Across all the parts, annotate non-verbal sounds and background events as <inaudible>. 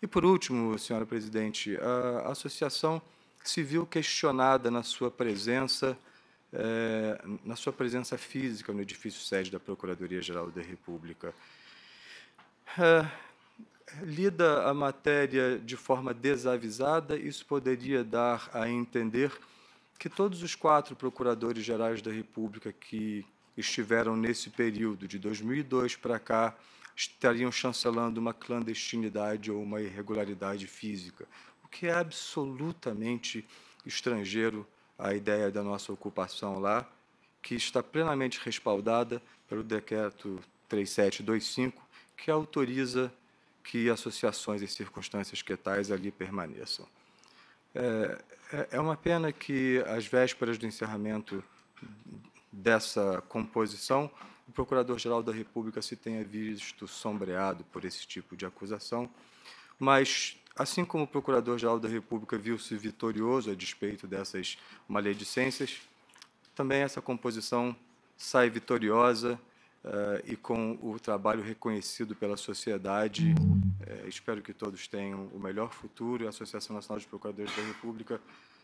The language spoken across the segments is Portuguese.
E, por último, senhora presidente, a associação se viu questionada na sua presença, eh, na sua presença física no edifício sede da Procuradoria-Geral da República. Eh, lida a matéria de forma desavisada, isso poderia dar a entender que todos os quatro procuradores-gerais da República que estiveram nesse período de 2002 para cá estariam chancelando uma clandestinidade ou uma irregularidade física, o que é absolutamente estrangeiro à ideia da nossa ocupação lá, que está plenamente respaldada pelo decreto 3725, que autoriza que associações em circunstâncias que tais ali permaneçam. É, é, é uma pena que, às vésperas do encerramento dessa composição, o Procurador-Geral da República se tenha visto sombreado por esse tipo de acusação, mas assim como o Procurador-Geral da República viu-se vitorioso a despeito dessas maledicências, também essa composição sai vitoriosa uh, e com o trabalho reconhecido pela sociedade. Uh, espero que todos tenham o melhor futuro. A Associação Nacional de Procuradores da República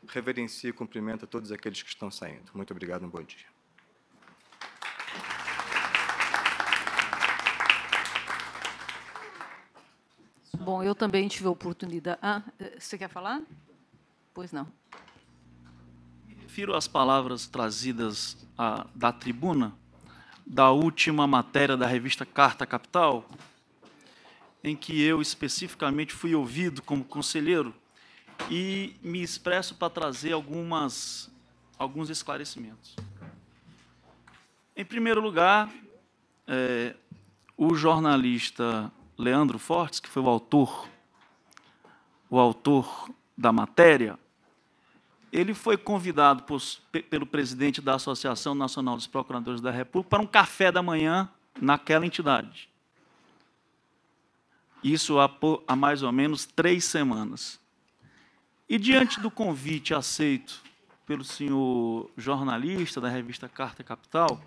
reverencia e cumprimenta todos aqueles que estão saindo. Muito obrigado, um bom dia. Bom, eu também tive a oportunidade. Ah, eh, você quer falar? Pois não. Me refiro às palavras trazidas a, da tribuna da última matéria da revista Carta Capital, em que eu especificamente fui ouvido como conselheiro e me expresso para trazer algumas, alguns esclarecimentos. Em primeiro lugar, é, o jornalista Leandro Fortes, que foi o autor, o autor da matéria, ele foi convidado por, pelo presidente da Associação Nacional dos Procuradores da República para um café da manhã naquela entidade. Isso há, há mais ou menos três semanas. E diante do convite aceito pelo senhor jornalista da revista Carta Capital,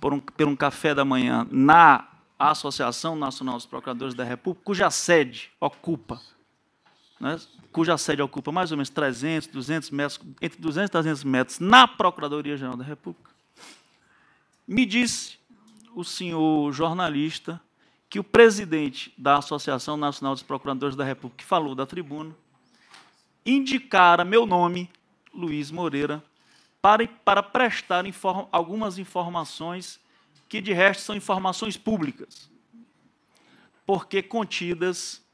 por um, por um café da manhã na a Associação Nacional dos Procuradores da República, cuja sede ocupa, né, cuja sede ocupa mais ou menos 300, 200 metros, entre 200 e 300 metros na Procuradoria-Geral da República, me disse o senhor jornalista que o presidente da Associação Nacional dos Procuradores da República, que falou da tribuna, indicara meu nome, Luiz Moreira, para, para prestar inform, algumas informações que de resto são informações públicas, porque contidas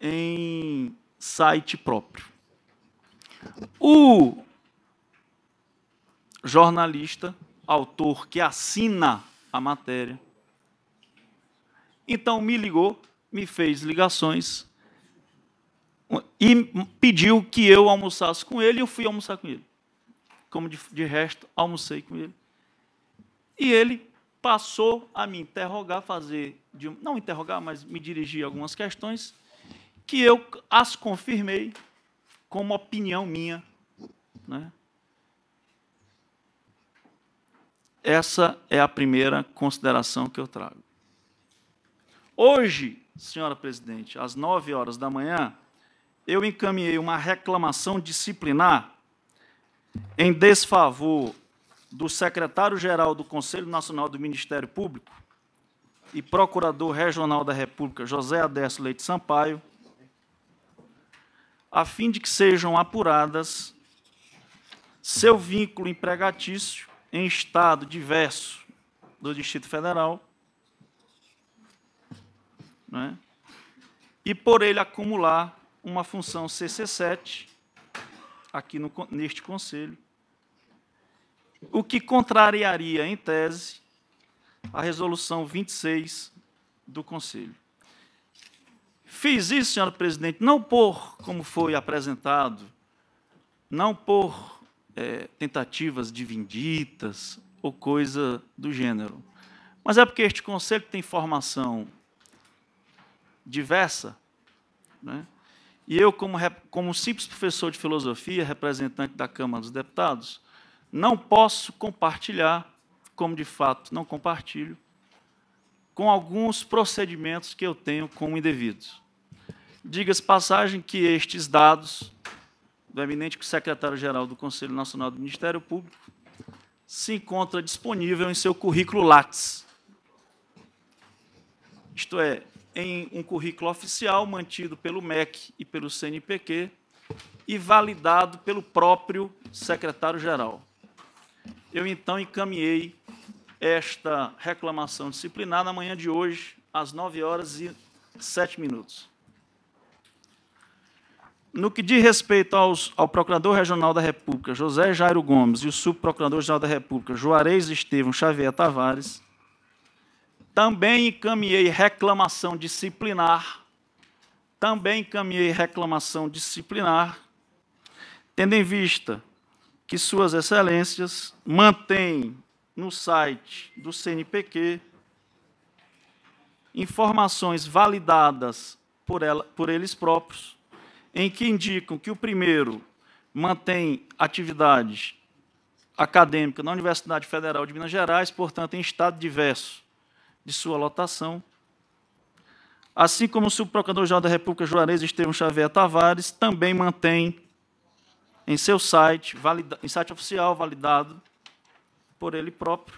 em site próprio. O jornalista, autor que assina a matéria, então me ligou, me fez ligações e pediu que eu almoçasse com ele, e eu fui almoçar com ele. Como de, de resto, almocei com ele. E ele passou a me interrogar, fazer, de, não interrogar, mas me dirigir algumas questões, que eu as confirmei como opinião minha. Né? Essa é a primeira consideração que eu trago. Hoje, senhora presidente, às 9 horas da manhã, eu encaminhei uma reclamação disciplinar em desfavor do secretário-geral do Conselho Nacional do Ministério Público e procurador regional da República, José Adesso Leite Sampaio, a fim de que sejam apuradas seu vínculo empregatício em estado diverso do Distrito Federal, né, e por ele acumular uma função CC7 aqui no, neste conselho, o que contrariaria, em tese, a resolução 26 do Conselho. Fiz isso, senhora presidente, não por, como foi apresentado, não por é, tentativas de vinditas ou coisa do gênero, mas é porque este Conselho tem formação diversa, né? e eu, como, como simples professor de filosofia, representante da Câmara dos Deputados, não posso compartilhar, como de fato não compartilho, com alguns procedimentos que eu tenho como indevidos. Diga-se passagem que estes dados do eminente secretário-geral do Conselho Nacional do Ministério Público se encontra disponível em seu currículo Lattes. Isto é, em um currículo oficial mantido pelo MEC e pelo CNPq e validado pelo próprio secretário-geral. Eu então encaminhei esta reclamação disciplinar na manhã de hoje, às 9 horas e 7 minutos. No que diz respeito aos, ao Procurador Regional da República, José Jairo Gomes, e o subprocurador regional da República, Juarez Estevam Xavier Tavares, também encaminhei reclamação disciplinar, também encaminhei reclamação disciplinar, tendo em vista que Suas Excelências mantêm no site do CNPq informações validadas por, ela, por eles próprios, em que indicam que o primeiro mantém atividade acadêmica na Universidade Federal de Minas Gerais, portanto, em estado diverso de sua lotação. Assim como o subprocurador-geral da República Juarez Estevam Xavier Tavares também mantém em seu site, valida, em site oficial validado por ele próprio.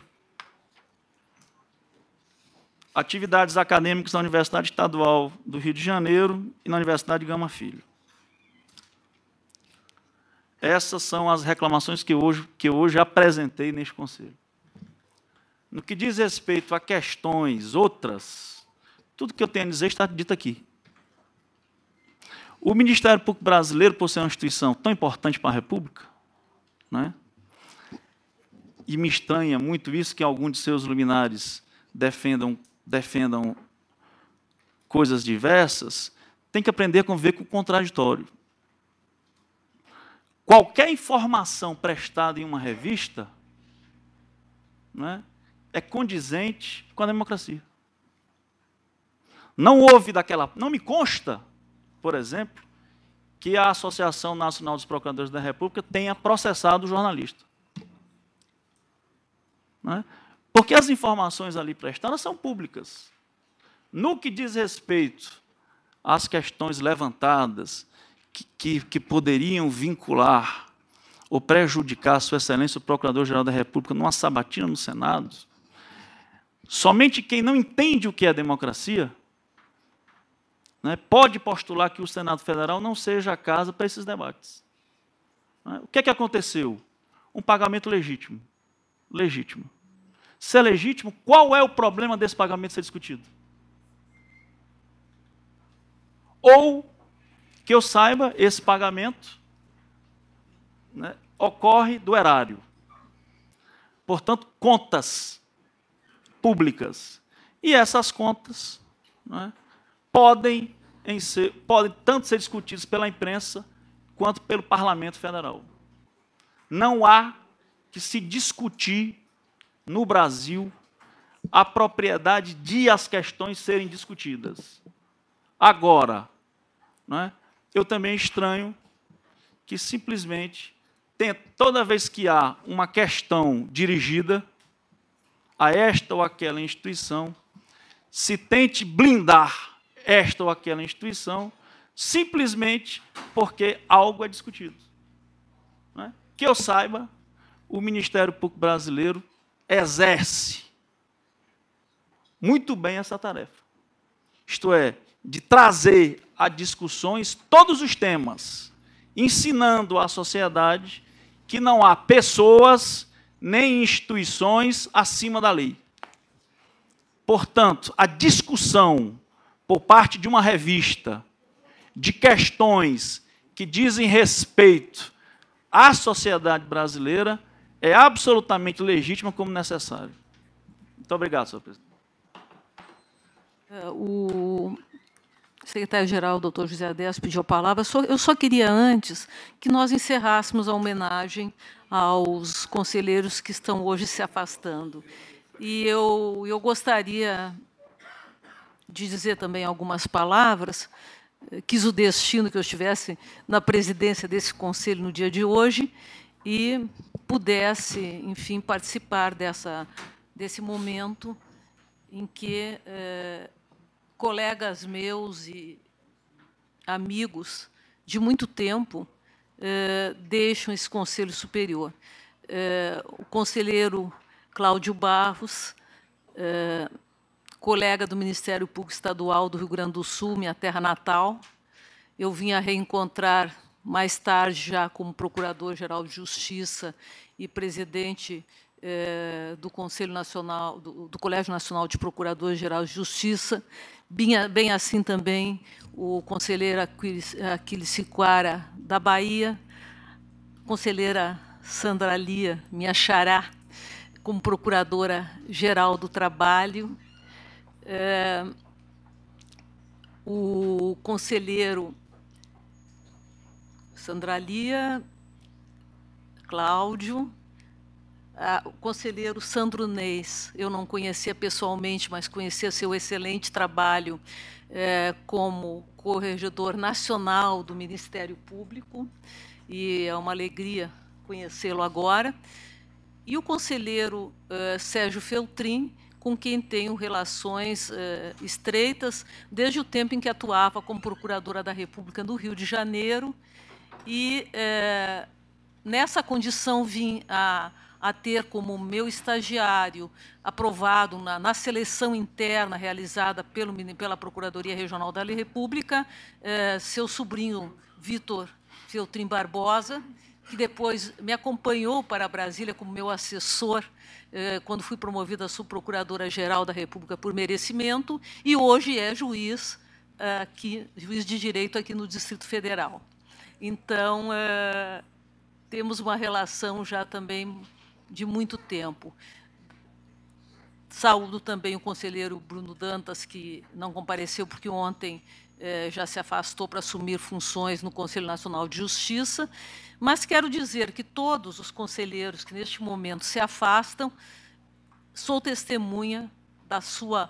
Atividades acadêmicas na Universidade Estadual do Rio de Janeiro e na Universidade Gama Filho. Essas são as reclamações que hoje, que hoje apresentei neste conselho. No que diz respeito a questões outras, tudo que eu tenho a dizer está dito aqui. O Ministério Público Brasileiro, por ser uma instituição tão importante para a República, né, e me estranha muito isso que alguns de seus luminares defendam, defendam coisas diversas, tem que aprender a conviver com o contraditório. Qualquer informação prestada em uma revista né, é condizente com a democracia. Não houve daquela. Não me consta por exemplo, que a Associação Nacional dos Procuradores da República tenha processado o jornalista. Né? Porque as informações ali prestadas são públicas. No que diz respeito às questões levantadas que, que, que poderiam vincular ou prejudicar Sua Excelência o Procurador-Geral da República numa sabatina no Senado, somente quem não entende o que é democracia né, pode postular que o Senado Federal não seja a casa para esses debates. Né? O que é que aconteceu? Um pagamento legítimo. Legítimo. Se é legítimo, qual é o problema desse pagamento ser discutido? Ou, que eu saiba, esse pagamento né, ocorre do erário. Portanto, contas públicas. E essas contas né, podem ser, podem tanto ser discutidos pela imprensa quanto pelo Parlamento Federal. Não há que se discutir no Brasil a propriedade de as questões serem discutidas. Agora, né, eu também estranho que simplesmente toda vez que há uma questão dirigida a esta ou aquela instituição, se tente blindar esta ou aquela instituição, simplesmente porque algo é discutido. É? Que eu saiba, o Ministério Público Brasileiro exerce muito bem essa tarefa. Isto é, de trazer a discussões todos os temas, ensinando à sociedade que não há pessoas nem instituições acima da lei. Portanto, a discussão por parte de uma revista de questões que dizem respeito à sociedade brasileira é absolutamente legítima como necessário. Muito obrigado, senhor presidente. É, o secretário-geral, doutor José Adés, pediu a palavra. Eu só queria, antes, que nós encerrássemos a homenagem aos conselheiros que estão hoje se afastando. E eu, eu gostaria de dizer também algumas palavras. Eh, quis o destino que eu estivesse na presidência desse conselho no dia de hoje e pudesse, enfim, participar dessa, desse momento em que eh, colegas meus e amigos de muito tempo eh, deixam esse Conselho Superior. o conselheiro Cláudio Barros, colega do Ministério Público Estadual do Rio Grande do Sul, minha terra natal. Eu vim a reencontrar mais tarde, já como Procurador-Geral de Justiça e presidente eh, do Conselho Nacional, do, Colégio Nacional de Procuradores-Geral de Justiça, bem, assim também o conselheiro Aquiles, Aquiles Siquara, da Bahia, conselheira Sandra Lia, minha xará, como Procuradora-Geral do Trabalho, é, o conselheiro Sandralia, Cláudio, a, o conselheiro Sandro Neis, eu não conhecia pessoalmente, mas conhecia seu excelente trabalho é, como corregedor nacional do Ministério Público, e é uma alegria conhecê-lo agora. E o conselheiro é, Sérgio Feltrin, com quem tenho relações eh, estreitas desde o tempo em que atuava como procuradora da República no Rio de Janeiro. E eh, nessa condição vim a, a ter como meu estagiário aprovado na, na seleção interna realizada pelo, pela Procuradoria Regional da República, eh, seu sobrinho Vitor Feltrim Barbosa, que depois me acompanhou para Brasília como meu assessor eh, quando fui promovida a subprocuradora-geral da República por merecimento e hoje é juiz eh, aqui, juiz de direito aqui no Distrito Federal. Então, eh, temos uma relação já também de muito tempo. Saúdo também o conselheiro Bruno Dantas, que não compareceu porque ontem é, já se afastou para assumir funções no Conselho Nacional de Justiça, mas quero dizer que todos os conselheiros que neste momento se afastam, sou testemunha da sua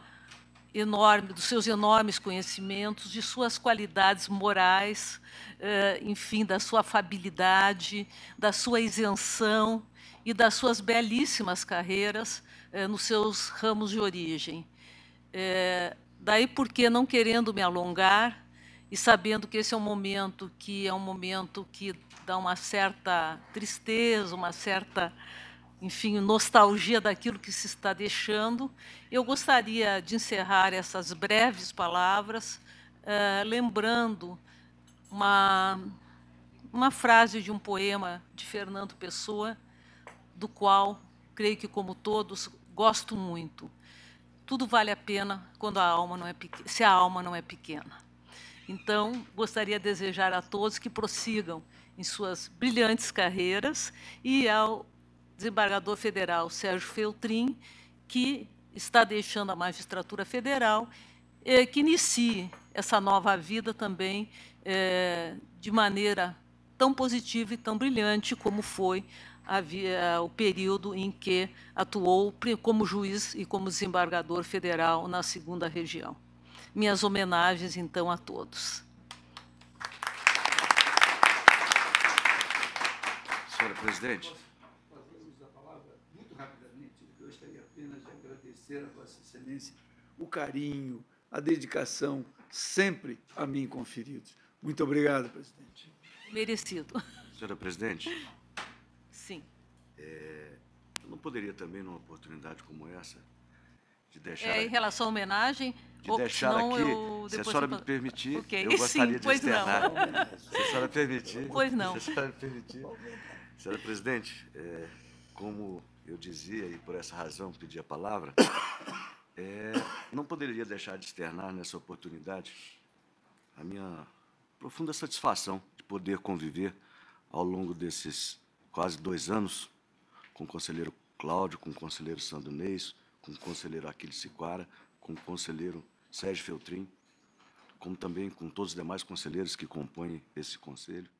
enorme, dos seus enormes conhecimentos, de suas qualidades morais, é, enfim, da sua afabilidade, da sua isenção e das suas belíssimas carreiras é, nos seus ramos de origem. Daí porque, não querendo me alongar e sabendo que esse é um momento que é um momento que dá uma certa tristeza, uma certa, enfim, nostalgia daquilo que se está deixando, eu gostaria de encerrar essas breves palavras eh, lembrando uma, uma frase de um poema de Fernando Pessoa, do qual creio que, como todos, gosto muito tudo vale a pena quando a alma não é pequena, se a alma não é pequena. Então, gostaria de desejar a todos que prossigam em suas brilhantes carreiras e ao desembargador federal Sérgio Feltrin, que está deixando a magistratura federal, eh, que inicie essa nova vida também eh, de maneira tão positiva e tão brilhante como foi havia eh, o período em que atuou como juiz e como desembargador federal na segunda região. Minhas homenagens então a todos. Senhora presidente. Muito rapidamente, eu gostaria apenas de agradecer a Vossa Excelência o carinho, a dedicação sempre a mim conferidos. Muito obrigado, presidente. Merecido. Senhora presidente. É, eu não poderia também, numa oportunidade como essa, de deixar. É, em relação à homenagem, de ou, deixar aqui, eu, se a senhora eu... me permitir, okay. eu <laughs> gostaria Sim, de externar. Não. Se a senhora permitir. Pois não. Se a senhora permitir. Senhora presidente, é, como eu dizia, e por essa razão pedi a palavra, é, não poderia deixar de externar nessa oportunidade a minha profunda satisfação de poder conviver ao longo desses quase dois anos com o conselheiro Cláudio, com o conselheiro Sandro Neis, com o conselheiro Aquiles Siquara, com o conselheiro Sérgio Feltrin, como também com todos os demais conselheiros que compõem esse conselho.